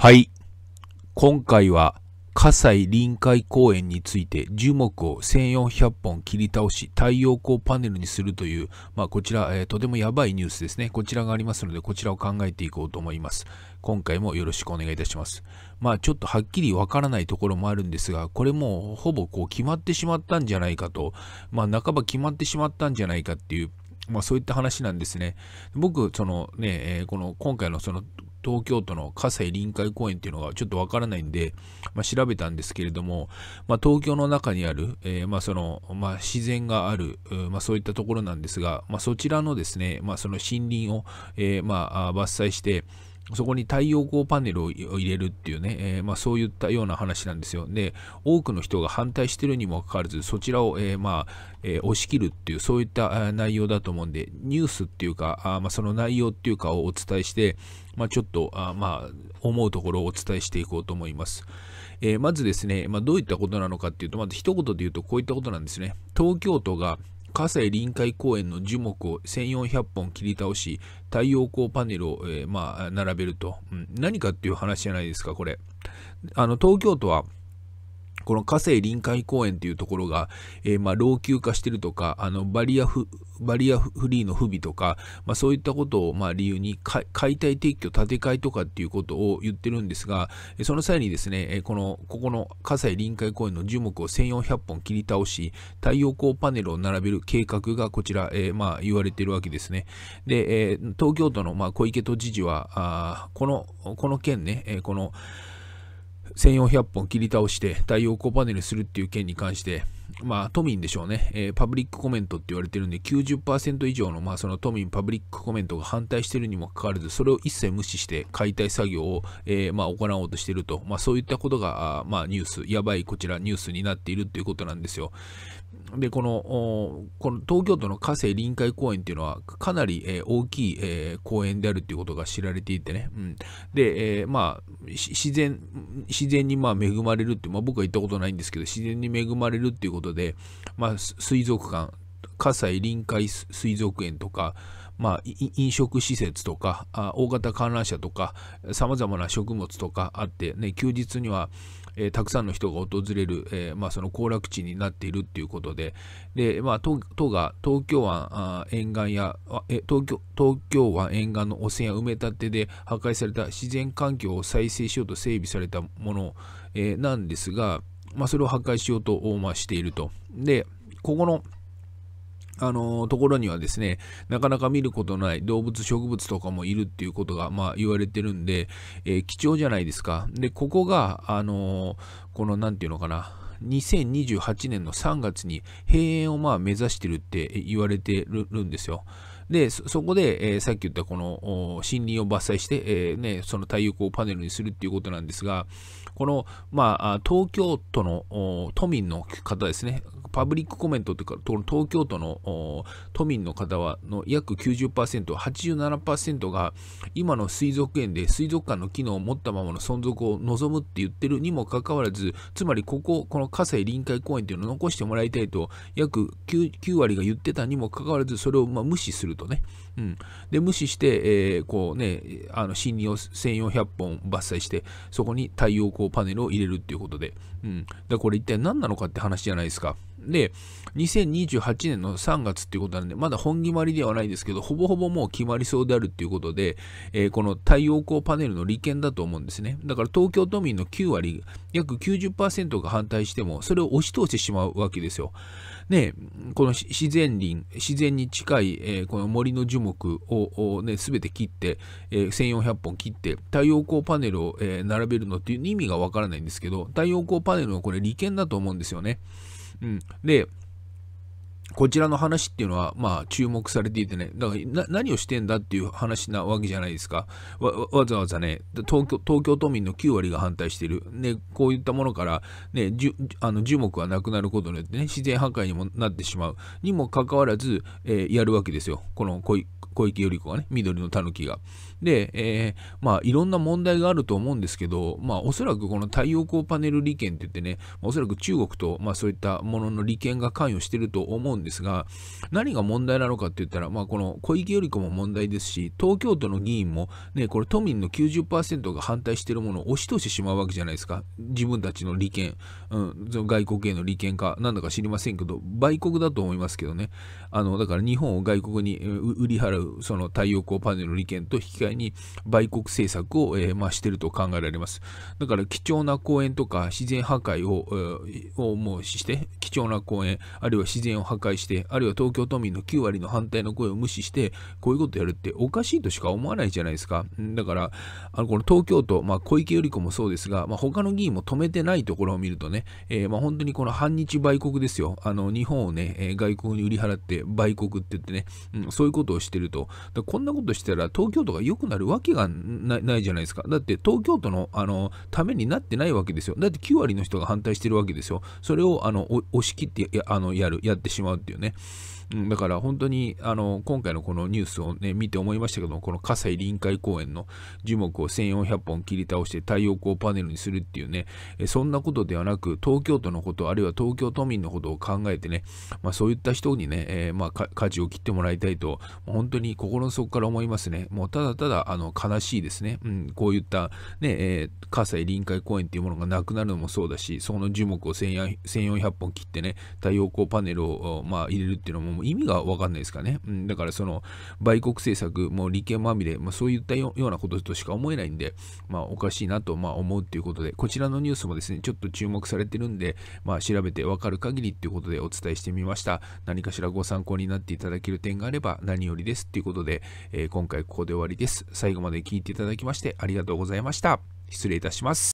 はい。今回は、葛西臨海公園について樹木を1400本切り倒し太陽光パネルにするという、まあ、こちら、えー、とてもやばいニュースですね。こちらがありますので、こちらを考えていこうと思います。今回もよろしくお願いいたします。まあ、ちょっとはっきりわからないところもあるんですが、これもほぼこう決まってしまったんじゃないかと、まあ、半ば決まってしまったんじゃないかっていう、まあ、そういった話なんですね。僕、そのね、えー、この今回のその東京都の葛西臨海公園っていうのがちょっとわからないんで、まあ、調べたんですけれども、まあ、東京の中にある、えー、まあそのまあ、自然がある、まあ、そういったところなんですが、まあ、そちらのですね、まあ、その森林を、えーまあ、伐採して、そこに太陽光パネルを入れるっていうね、えー、まあ、そういったような話なんですよ。で、多くの人が反対してるにもかかわらず、そちらを、えー、まあ、えー、押し切るっていう、そういった内容だと思うんで、ニュースっていうか、あまあ、その内容っていうかをお伝えして、まあ、ちょっとあ、まあ、思うところをお伝えしていこうと思います。えまずですね、まどういったことなのかっていうと、まず一言で言うとこういったことなんですね。東京都が河西臨海公園の樹木を1400本切り倒し、太陽光パネルを、えー、まあ、並べると、うん。何かっていう話じゃないですか、これ。あの、東京都は、この河西臨海公園っていうところが、えー、まあ、老朽化してるとか、あの、バリアフ、バリアフリーの不備とか、まあ、そういったことを、まあ、理由に解体撤去、建て替えとかっていうことを言ってるんですが、その際にですね、この、ここの葛西臨海公園の樹木を1400本切り倒し、太陽光パネルを並べる計画がこちら、えー、まあ、言われているわけですね。で、東京都の、まあ、小池都知事は、あこの、この件ね、この、1400本切り倒して太陽光パネルするっていう件に関して、まあ、都民でしょうね、えー、パブリックコメントって言われてるんで90%以上の,、まあその都民パブリックコメントが反対してるにもかかわらずそれを一切無視して解体作業を、えー、まあ、行おうとしてると、まあ、そういったことがまあ、ニュースやばいこちらニュースになっているということなんですよ、で、この、この東京都の河瀬臨海公園っていうのは、かなり、えー、大きい、えー、公園であるということが知られていてね。うん、で、えー、まあ、自然、自然にまあ恵まれるって、まあ僕は行ったことないんですけど、自然に恵まれるということで、まあ、水族館、河西臨海水族園とか、まあ、飲食施設とか、大型観覧車とか、さまざまな食物とかあって、ね、休日にはえー、たくさんの人が訪れる、えー、まあ、その行楽地になっているということで、でまあ、都都が東京湾沿岸やえ東京、東京湾沿岸の汚染や埋め立てで破壊された自然環境を再生しようと整備されたもの、えー、なんですが、まあ、それを破壊しようと、まあ、していると。で、ここのあのところにはですね、なかなか見ることない動物、植物とかもいるっていうことが、まあ、言われてるんで、えー、貴重じゃないですか。で、ここが、あのこの、なんていうのかな、2028年の3月に閉園をまあ目指してるって言われてるんですよ。で、そこで、えー、さっき言ったこの森林を伐採して、えー、ね、その太陽光パネルにするっていうことなんですが、この、まあ、東京都の都民の方ですね、パブリックコメントというか、東京都の都民の方はの約90%、87%が今の水族園で水族館の機能を持ったままの存続を望むって言ってるにもかかわらず、つまりここ、この葛西臨海公園というのを残してもらいたいと、約 9, 9割が言ってたにもかかわらず、それをま無視するとね。うん、で無視して、えー、こうね、あの森林を1400本伐採して、そこに太陽光パネルを入れるということで、うん、だこれ一体何なのかって話じゃないですか。で、2028年の3月っていうことなんで、まだ本決まりではないですけど、ほぼほぼもう決まりそうであるっていうことで、えー、この太陽光パネルの利権だと思うんですね。だから東京都民の9割、約90%が反対しても、それを押し通してしまうわけですよ。ね、この自然林、自然に近い、えー、この森の樹木をね、すべて切って、えー、1400本切って、太陽光パネルを、えー、並べるのっていう意味がわからないんですけど、太陽光パネルはこれ利権だと思うんですよね。うん、で、こちらの話っていうのは、まあ、注目されていてね、だから何をしてんだっていう話なわけじゃないですか。わざわざね東京、東京都民の9割が反対している。ね、こういったものから、ね、じゅあの樹木がなくなることによってね、自然破壊にもなってしまう。にもかかわらず、えー、やるわけですよ。このこういう小池百合子がね、緑の狸が。で、えー、まあ、いろんな問題があると思うんですけど、まあ、おそらくこの太陽光パネル利権って言ってね、おそらく中国と、まあ、そういったものの利権が関与してると思うんですが、何が問題なのかって言ったら、まあ、この小池百合子も問題ですし、東京都の議員も、ね、これ都民の90%が反対してるものを押し通してしまうわけじゃないですか。自分たちの利権、うん、外国への利権か、なんだか知りませんけど、売国だと思いますけどね。あの、だから日本を外国に売り払う、その太陽光パネル利権と引き換えに売国政策を、えー、まあ、してると考えられます。だから貴重な公園とか自然破壊を,、えー、をもうして貴重な公園あるいは自然を破壊してあるいは東京都民の9割の反対の声を無視してこういうことやるっておかしいとしか思わないじゃないですか。だからあのこの東京都、まあ、小池百合子もそうですが、まあ、他の議員も止めてないところを見るとね、えー、まあ、本当にこの反日売国ですよ。あの日本をね、え外国に売り払って売国って言ってね、うん、そういうことをしてるとと。こんなことしたら東京都が良くなるわけがないじゃないですか。だって東京都のあのためになってないわけですよ。だって9割の人が反対してるわけですよ。それをあの押し切ってやあのやる、やってしまうっていうね。うん、だから本当にあの今回のこのニュースを、ね、見て思いましたけどこの葛西臨海公園の樹木を1400本切り倒して太陽光パネルにするっていうねそんなことではなく東京都のことあるいは東京都民のことを考えてね、まあ、そういった人にね、えー、まあ、舵を切ってもらいたいと本当に心の底から思いますねもうただただあの悲しいですね、うん、こういったね、えー、葛西臨海公園っていうものがなくなるのもそうだしその樹木を1400本切ってね太陽光パネルを、まあ、入れるっていうのもも意味がわかんないですかね。うん、だからその、売国政策、もう利権まみれ、まあ、そういったようなこととしか思えないんで、まあ、おかしいなと、まあ、思うということで、こちらのニュースもですね、ちょっと注目されてるんで、まあ、調べてわかる限りということでお伝えしてみました。何かしらご参考になっていただける点があれば何よりです。ということで、えー、今回ここで終わりです。最後まで聞いていただきましてありがとうございました。失礼いたします。